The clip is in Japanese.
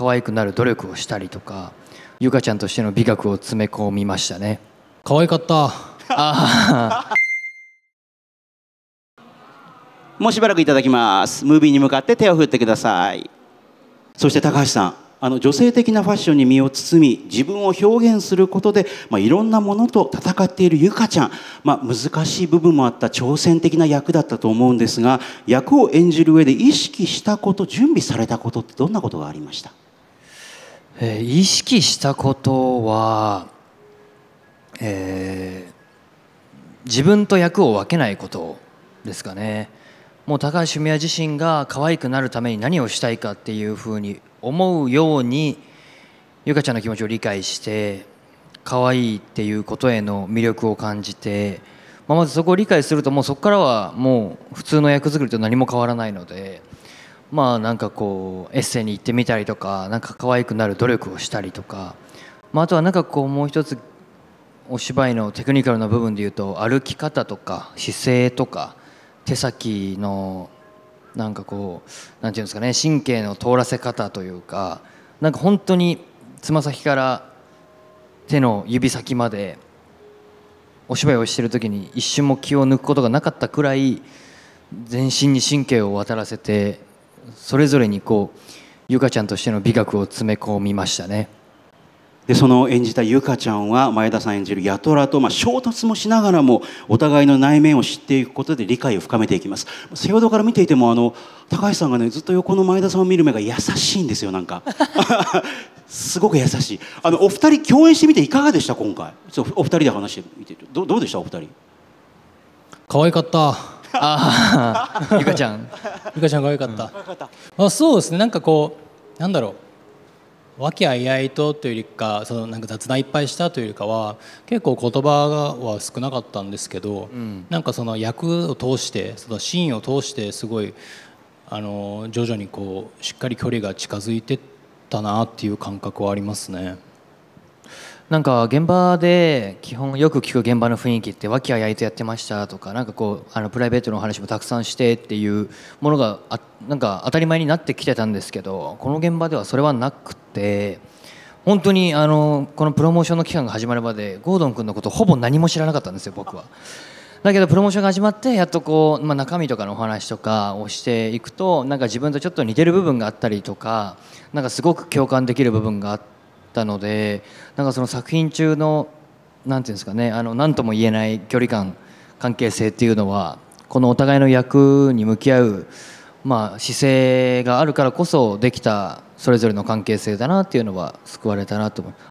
可愛くなる努力をしたりとかゆかちゃんとしての美学を詰め込みましたね可愛かったもうしばらくいただきますムービーに向かって手を振ってくださいそして高橋さんあの女性的なファッションに身を包み自分を表現することで、まあ、いろんなものと戦っているゆかちゃん、まあ、難しい部分もあった挑戦的な役だったと思うんですが役を演じる上で意識したこと準備されたことってどんなことがありましたえー、意識したことは、えー、自分と役を分けないことですかねもう高橋文哉自身が可愛くなるために何をしたいかっていうふうに思うようにゆかちゃんの気持ちを理解して可愛いっていうことへの魅力を感じて、まあ、まずそこを理解するともうそこからはもう普通の役作りと何も変わらないので。まあなんかこうエッセイに行ってみたりとかなんか可愛くなる努力をしたりとか、まあ、あとはなんかこうもう一つお芝居のテクニカルな部分でいうと歩き方とか姿勢とか手先のなんかこうなんていうんですかね神経の通らせ方というかなんか本当につま先から手の指先までお芝居をしてる時に一瞬も気を抜くことがなかったくらい全身に神経を渡らせてそれぞれにこうゆかちゃんとしての美学を詰め込みましたねでその演じたゆかちゃんは前田さん演じる八虎と、まあ、衝突もしながらもお互いの内面を知っていくことで理解を深めていきます先ほどから見ていてもあの高橋さんがねずっと横の前田さんを見る目が優しいんですよなんかすごく優しいあのお二人共演してみていかがでした今回お二人で話してみてどどうでしたお二人可愛かったああ、ゆかちゃん。ゆかちゃんが良かった。あ、そうですね。なんかこうなんだろう。和気あいあいとというよりかそのなんか雑談いっぱいしたというよりかは結構言葉は少なかったんですけど、うん、なんかその役を通してそのシーンを通してすごいあの徐々にこうしっかり距離が近づいてったなっていう感覚はありますね。なんか現場で基本よく聞く現場の雰囲気って和気あいあいとやってましたとかなんかこうあのプライベートの話もたくさんしてっていうものがあなんか当たり前になってきてたんですけどこの現場ではそれはなくて本当にあのこのプロモーションの期間が始まるまでゴードン君のことほぼ何も知らなかったんですよ僕は。だけどプロモーションが始まってやっとこう、まあ、中身とかのお話とかをしていくとなんか自分とちょっと似てる部分があったりとかなんかすごく共感できる部分があって。ったのでなんかその作品中の何て言うんですかねあの何とも言えない距離感関係性っていうのはこのお互いの役に向き合う、まあ、姿勢があるからこそできたそれぞれの関係性だなっていうのは救われたなと思い